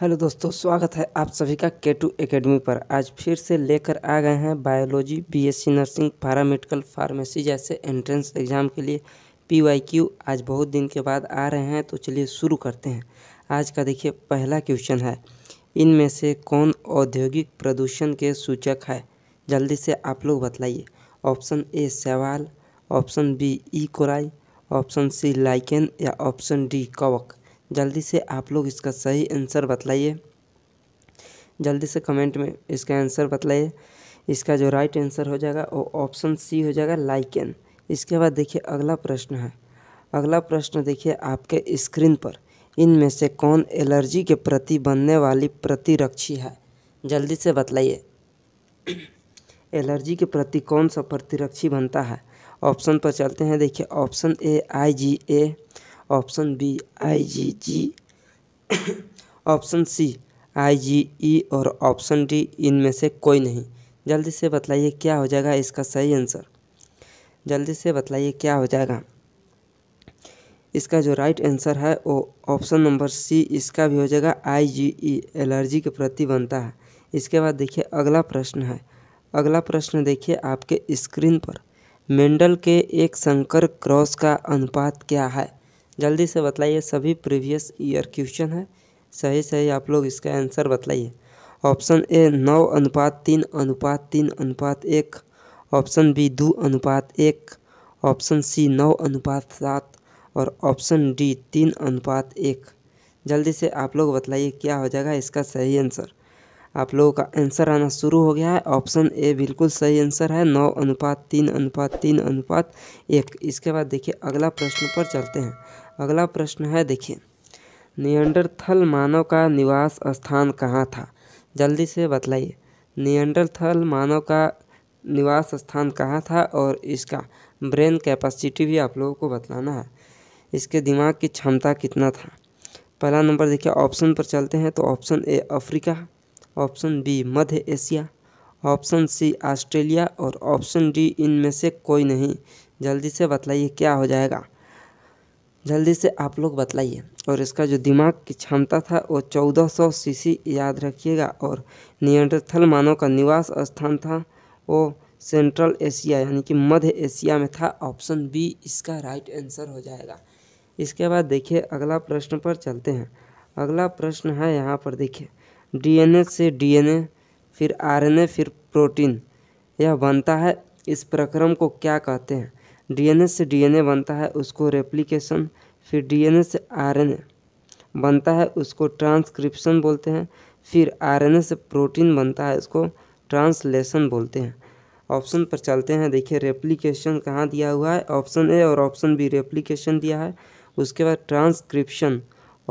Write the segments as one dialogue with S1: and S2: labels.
S1: hello दोस्तों स्वागत है आप सभी का के टू एकेडमी पर आज फिर से लेकर आ गए हैं biology BSc nursing medical pharmacy जैसे एंट्रेंस एग्ज़ाम के लिए पीवाईक्यू आज बहुत दिन के बाद आ रहे हैं तो चलिए शुरू करते हैं आज का देखिए पहला क्वेश्चन है इनमें से कौन औद्योगिक प्रदूषण के सूचक है जल्दी से आप लोग बतलाइए ऑप्शन ए सवाल ऑप्शन बी ई e कोराई ऑप्शन सी लाइकेन या ऑप्शन डी कवक जल्दी से आप लोग इसका सही आंसर बतलाइए जल्दी से कमेंट में इसका आंसर बतलाइए इसका जो राइट आंसर हो जाएगा वो ऑप्शन सी हो जाएगा एन इसके बाद देखिए अगला प्रश्न है अगला प्रश्न देखिए आपके स्क्रीन पर इनमें से कौन एलर्जी के प्रति बनने वाली प्रतिरक्षी है जल्दी से बतलाइए एलर्जी के प्रति कौन सा प्रतिरक्षी बनता है ऑप्शन पर चलते हैं देखिए option A I G A option B I G G option C I G E और ऑप्शन डी इनमें से कोई नहीं जल्दी से बतलाइए क्या हो जाएगा इसका सही आंसर जल्दी से बतलाइए क्या हो जाएगा इसका जो राइट आंसर है वो ऑप्शन नंबर सी इसका भी हो जाएगा आई जी ई एलर्जी के प्रति बनता है इसके बाद देखिए अगला प्रश्न है अगला प्रश्न देखिए आपके स्क्रीन पर मेंडल के एक संकर क्रॉस का अनुपात क्या है जल्दी से बतलाइए सभी प्रीवियस ईयर क्वेश्चन है सही सही आप लोग इसका आंसर बतलाइए ऑप्शन ए नौ अनुपात तीन अनुपात तीन अनुपात एक ऑप्शन बी दो अनुपात एक ऑप्शन सी नौ अनुपात सात और ऑप्शन डी तीन अनुपात एक जल्दी से आप लोग बतलाइए क्या हो जाएगा इसका सही आंसर आप लोगों का आंसर आना शुरू हो गया है ऑप्शन ए बिल्कुल सही आंसर है नौ अनुपात तीन अनुपात तीन अनुपात एक इसके बाद देखिए अगला प्रश्न पर चलते हैं अगला प्रश्न है देखिए नियंडरथल मानव का निवास स्थान कहाँ था जल्दी से बतलाइए नियंडरथल मानव का निवास स्थान कहाँ था और इसका ब्रेन कैपेसिटी भी आप लोगों को बतलाना है इसके दिमाग की क्षमता कितना था पहला नंबर देखिए ऑप्शन पर चलते हैं तो option A Africa option B मध्य एशिया ऑप्शन सी ऑस्ट्रेलिया और ऑप्शन डी इनमें से कोई नहीं जल्दी से बतलाइए क्या हो जाएगा जल्दी से आप लोग बतलाइए और इसका जो दिमाग की क्षमता था वो 1400 सीसी याद रखिएगा और नियंत्रथल मानव का निवास स्थान था वो सेंट्रल एशिया यानी कि मध्य एशिया में था ऑप्शन बी इसका राइट आंसर हो जाएगा इसके बाद देखिए अगला प्रश्न पर चलते हैं अगला प्रश्न है यहाँ पर देखिए डीएनए से डीएनए फिर आरएनए फिर प्रोटीन यह बनता है इस प्रक्रम को क्या कहते हैं डीएनए से डीएनए बनता है उसको रेप्लिकेशन फिर डीएनए से आरएनए बनता है उसको ट्रांसक्रिप्शन बोलते हैं फिर आरएनए से प्रोटीन बनता है उसको ट्रांसलेशन बोलते हैं ऑप्शन पर चलते हैं देखिए रेप्लिकेशन कहाँ दिया हुआ है ऑप्शन ए और ऑप्शन बी रेप्लिकेशन दिया है उसके बाद ट्रांसक्रिप्शन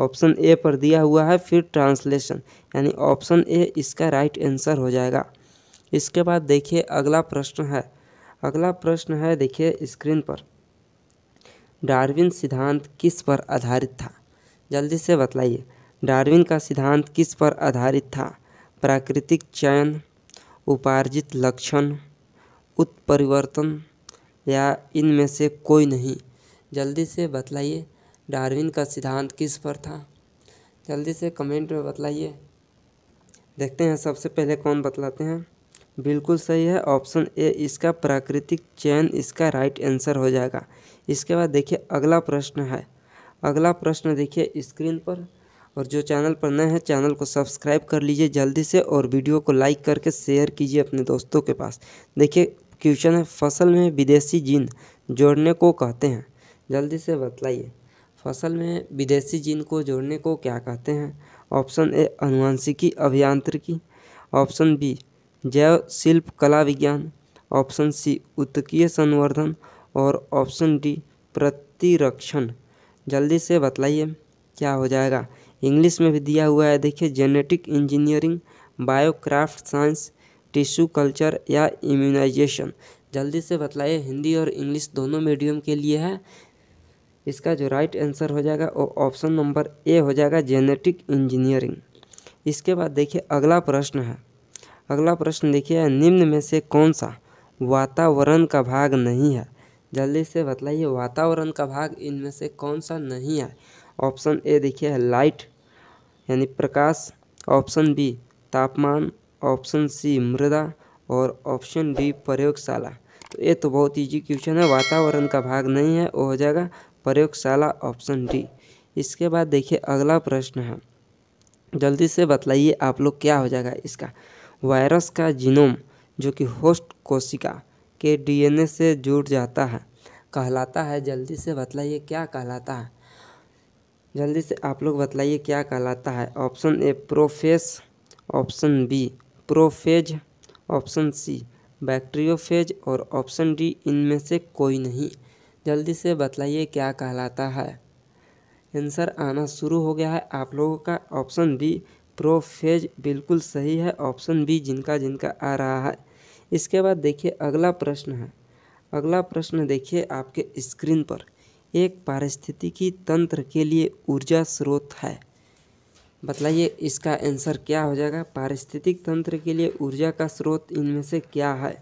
S1: ऑप्शन ए पर दिया हुआ है फिर ट्रांसलेशन यानी ऑप्शन ए इसका राइट आंसर हो जाएगा इसके बाद देखिए अगला प्रश्न है अगला प्रश्न है देखिए स्क्रीन पर डार्विन सिद्धांत किस पर आधारित था जल्दी से बतलाइए डार्विन का सिद्धांत किस पर आधारित था प्राकृतिक चयन उपार्जित लक्षण उत्परिवर्तन या इनमें से कोई नहीं जल्दी से बतलाइए डार्विन का सिद्धांत किस पर था जल्दी से कमेंट में बतलाइए देखते हैं सबसे पहले कौन बतलाते हैं बिल्कुल सही है ऑप्शन ए इसका प्राकृतिक चयन इसका राइट आंसर हो जाएगा इसके बाद देखिए अगला प्रश्न है अगला प्रश्न देखिए स्क्रीन पर और जो चैनल पर नए हैं चैनल को सब्सक्राइब कर लीजिए जल्दी से और वीडियो को लाइक करके शेयर कीजिए अपने दोस्तों के पास देखिए क्वेश्चन है फसल में विदेशी जीन जोड़ने को कहते हैं जल्दी से बतलाइए फसल में विदेशी जीन को जोड़ने को क्या कहते हैं ऑप्शन ए अनुवांशिकी अभियांत्रिकी ऑप्शन बी जैव शिल्प कला विज्ञान ऑप्शन सी उत्तकीय संवर्धन और ऑप्शन डी प्रतिरक्षण जल्दी से बतलाइए क्या हो जाएगा इंग्लिश में भी दिया हुआ है देखिए genetic engineering biocraft science tissue culture या इम्यूनाइजेशन जल्दी से बतलाइए हिंदी और इंग्लिश दोनों मीडियम के लिए है इसका जो राइट आंसर हो जाएगा वो ऑप्शन नंबर ए हो जाएगा जेनेटिक इंजीनियरिंग इसके बाद देखिए अगला प्रश्न है अगला प्रश्न देखिए निम्न में से कौन सा वातावरण का भाग नहीं है जल्दी से बतलाइए वातावरण का भाग इनमें से कौन सा नहीं है ऑप्शन ए देखिए है लाइट यानी प्रकाश ऑप्शन बी तापमान ऑप्शन सी मृदा और ऑप्शन डी प्रयोगशाला तो ये तो बहुत इजी क्वेश्चन है वातावरण का भाग नहीं है वो हो जाएगा प्रयोगशाला ऑप्शन डी इसके बाद देखिए अगला प्रश्न है जल्दी से बतलाइए आप लोग क्या हो जाएगा इसका वायरस का जीनोम जो कि होस्ट कोशिका के डीएनए से जुड़ जाता है कहलाता है जल्दी से बतलाइए क्या कहलाता है जल्दी से आप लोग बतलाइए क्या कहलाता है option A prophase option B prophage option C bacteriophage और ऑप्शन डी इनमें से कोई नहीं जल्दी से बतलाइए क्या कहलाता है आंसर आना शुरू हो गया है आप लोगों का ऑप्शन बी प्रोफेज बिल्कुल सही है ऑप्शन बी जिनका जिनका आ रहा है इसके बाद देखिए अगला प्रश्न है अगला प्रश्न देखिए आपके स्क्रीन पर एक पारिस्थितिकी तंत्र के लिए ऊर्जा स्रोत है बताइए इसका आंसर क्या हो जाएगा पारिस्थितिक तंत्र के लिए ऊर्जा का स्रोत इनमें से क्या है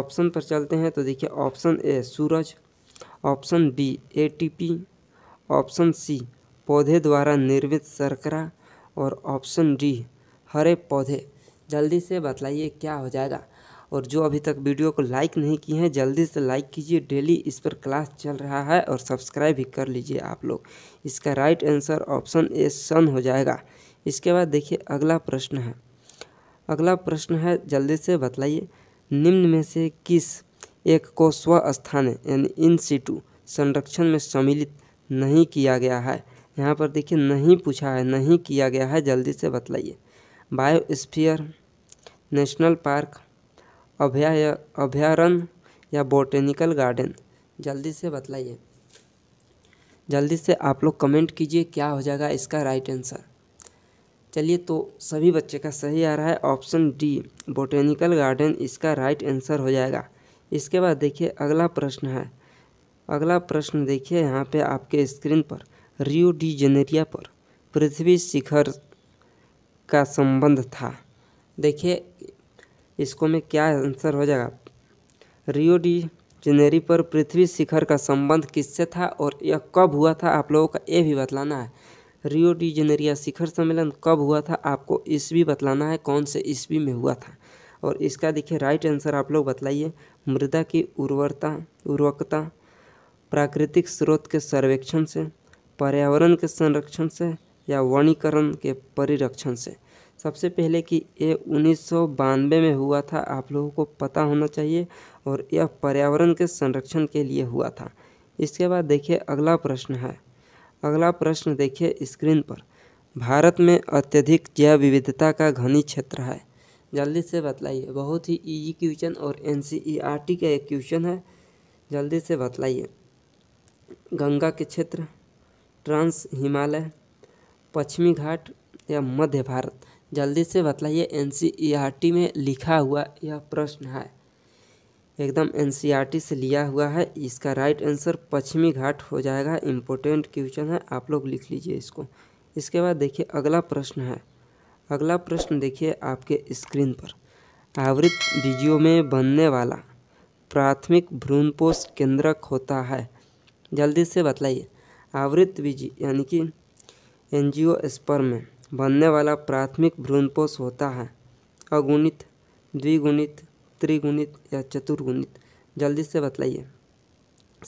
S1: ऑप्शन पर चलते हैं तो देखिए ऑप्शन ए सूरज option B ATP option C पौधे द्वारा निर्मित शर्करा और ऑप्शन डी हरे पौधे जल्दी से बतलाइए क्या हो जाएगा और जो अभी तक वीडियो को लाइक नहीं किए हैं जल्दी से लाइक कीजिए डेली इस पर क्लास चल रहा है और सब्सक्राइब भी कर लीजिए आप लोग इसका right answer option A sun हो जाएगा इसके बाद देखिए अगला प्रश्न है अगला प्रश्न है जल्दी से बतलाइए निम्न में से किस एक को स्वस्थान यानी इन सीटू संरक्षण में सम्मिलित नहीं किया गया है यहाँ पर देखिए नहीं पूछा है नहीं किया गया है जल्दी से बतलाइए बायोस्फीयर नेशनल पार्क अभ्याय अभ्यारण्य या बोटेनिकल गार्डन जल्दी से बतलाइए जल्दी से आप लोग कमेंट कीजिए क्या हो जाएगा इसका राइट आंसर चलिए तो सभी बच्चे का सही आ रहा है ऑप्शन डी बोटेनिकल गार्डन इसका राइट आंसर हो जाएगा इसके बाद देखिए अगला प्रश्न है अगला प्रश्न देखिए यहाँ पे आपके स्क्रीन पर रियो डी जेनेरिया पर पृथ्वी शिखर का संबंध था देखिए इसको में क्या आंसर हो जाएगा रियो डी जेनेरी पर पृथ्वी शिखर का संबंध किससे था और यह कब हुआ था आप लोगों का ये भी बतलाना है रियो डी जेनेरिया शिखर सम्मेलन कब हुआ था आपको इस भी बतलाना है कौन से ईस्वी में हुआ था और इसका देखिए राइट आंसर आप लोग बतलाइए मृदा की उर्वरता उर्वकता प्राकृतिक स्रोत के सर्वेक्षण से पर्यावरण के संरक्षण से या वनीकरण के परिरक्षण से सबसे पहले कि ये उन्नीस में हुआ था आप लोगों को पता होना चाहिए और यह पर्यावरण के संरक्षण के लिए हुआ था इसके बाद देखिए अगला प्रश्न है अगला प्रश्न देखिए स्क्रीन पर भारत में अत्यधिक जैव विविधता का घनी क्षेत्र है जल्दी से बतलाइए बहुत ही ईजी क्वेश्चन और एन e का एक क्वेश्चन है जल्दी से बतलाइए गंगा के क्षेत्र ट्रांस हिमालय पश्चिमी घाट या मध्य भारत जल्दी से बतलाइए एन e में लिखा हुआ यह प्रश्न है एकदम एन e से लिया हुआ है इसका राइट आंसर पश्चिमी घाट हो जाएगा इम्पोर्टेंट क्वेश्चन है आप लोग लिख लीजिए इसको इसके बाद देखिए अगला प्रश्न है अगला प्रश्न देखिए आपके स्क्रीन पर आवृत बीजियों में बनने वाला प्राथमिक भ्रूणपोष केंद्रक होता है जल्दी से बतलाइए आवृत बीजी यानी कि एनजीओ स्पर में बनने वाला प्राथमिक भ्रूणपोष होता है अगुणित द्विगुणित त्रिगुणित या चतुर्गुणित जल्दी से बतलाइए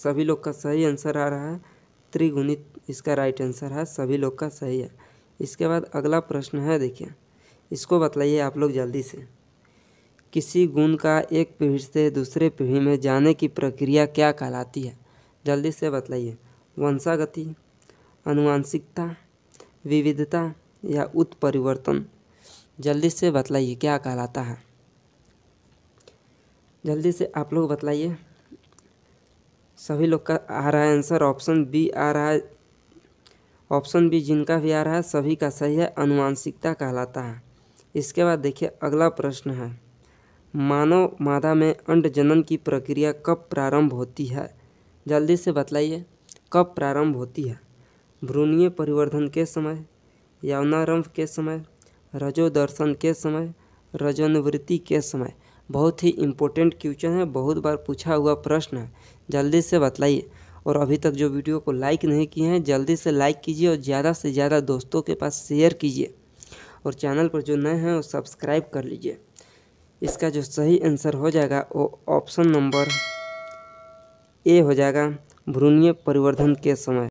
S1: सभी लोग का सही आंसर आ रहा है त्रिगुणित इसका राइट आंसर है सभी लोग का सही है इसके बाद अगला प्रश्न है देखिए इसको बतलाइए आप लोग जल्दी से किसी गुण का एक पीढ़ी से दूसरे पीढ़ी में जाने की प्रक्रिया क्या कहलाती है जल्दी से बतलाइए वंशागति अनुवांशिकता विविधता या उत्परिवर्तन जल्दी से बतलाइए क्या कहलाता है जल्दी से आप लोग बतलाइए सभी लोग का आ रहा है आंसर ऑप्शन बी आ रहा है ऑप्शन बी जिनका भी आ रहा है सभी का सही है अनुवांशिकता कहलाता है इसके बाद देखिए अगला प्रश्न है मानव मादा में अंड जनन की प्रक्रिया कब प्रारंभ होती है जल्दी से बतलाइए कब प्रारंभ होती है भ्रूणीय परिवर्धन के समय यौनारंभ के समय रजोदर्शन के समय रजोनिवृत्ति के समय बहुत ही इम्पोर्टेंट क्वेश्चन है बहुत बार पूछा हुआ प्रश्न है जल्दी से बतलाइए और अभी तक जो वीडियो को लाइक नहीं किए हैं जल्दी से लाइक कीजिए और ज़्यादा से ज़्यादा दोस्तों के पास शेयर कीजिए और चैनल पर जो नए हैं वो सब्सक्राइब कर लीजिए इसका जो सही आंसर हो जाएगा वो ऑप्शन नंबर ए हो जाएगा भ्रूणीय परिवर्धन के समय